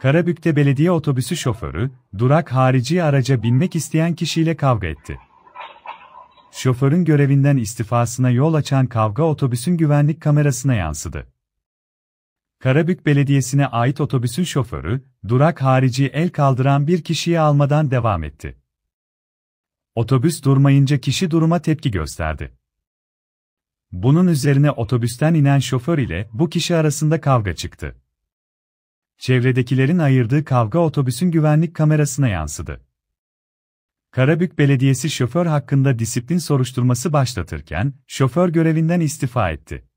Karabük'te belediye otobüsü şoförü, durak harici araca binmek isteyen kişiyle kavga etti. Şoförün görevinden istifasına yol açan kavga otobüsün güvenlik kamerasına yansıdı. Karabük Belediyesi'ne ait otobüsün şoförü, durak harici el kaldıran bir kişiyi almadan devam etti. Otobüs durmayınca kişi duruma tepki gösterdi. Bunun üzerine otobüsten inen şoför ile bu kişi arasında kavga çıktı. Çevredekilerin ayırdığı kavga otobüsün güvenlik kamerasına yansıdı. Karabük Belediyesi şoför hakkında disiplin soruşturması başlatırken, şoför görevinden istifa etti.